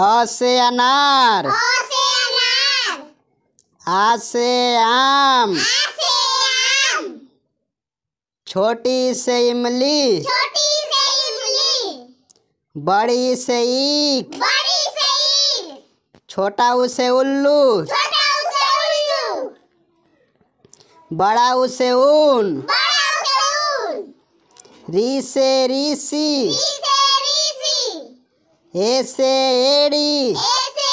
अ से अनार आ से आम छोटी से इमली बड़ी से ईख छोटा उसे उल्लू बड़ा उसे ऊन बड़ा उसे ऊन री से ऋषि री ऐसे एड़ी ऐसे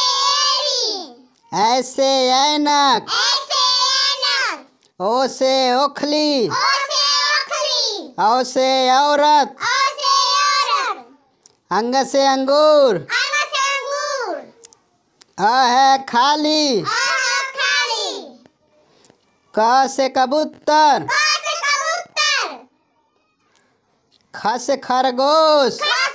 एड़ी ऐसे ऐनक ऐसे ऐनक ओ से ओखली ओ से ओखली औ से औरत औ से औरत अंग से अंगूर अंग से अंगूर अ है खाली अ है खाली क से कबूतर क से कबूतर ख से खरगोश ख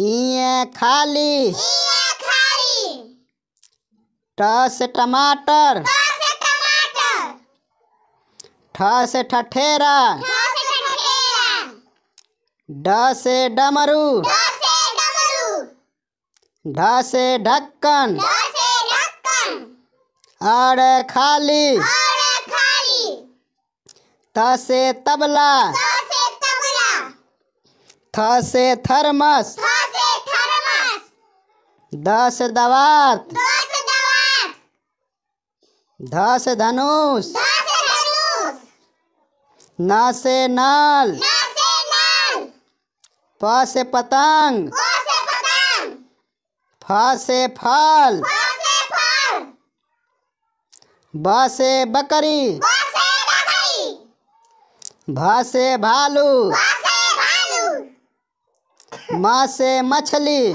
हिया खाली ठ से टमाटर ठ से ठठेरा ड से डमरू ढ से ढक्कन अड़ खाली त से तबला थ से थर्मस दस दवात दस धनुष न से नल न से प से पतंग फ से फल ब से बकरी भ से भालू से म से मछली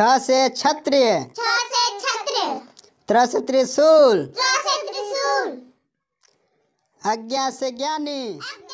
छ से क्षत्रिय छ से त्रिशूल अज्ञा से ज्ञानी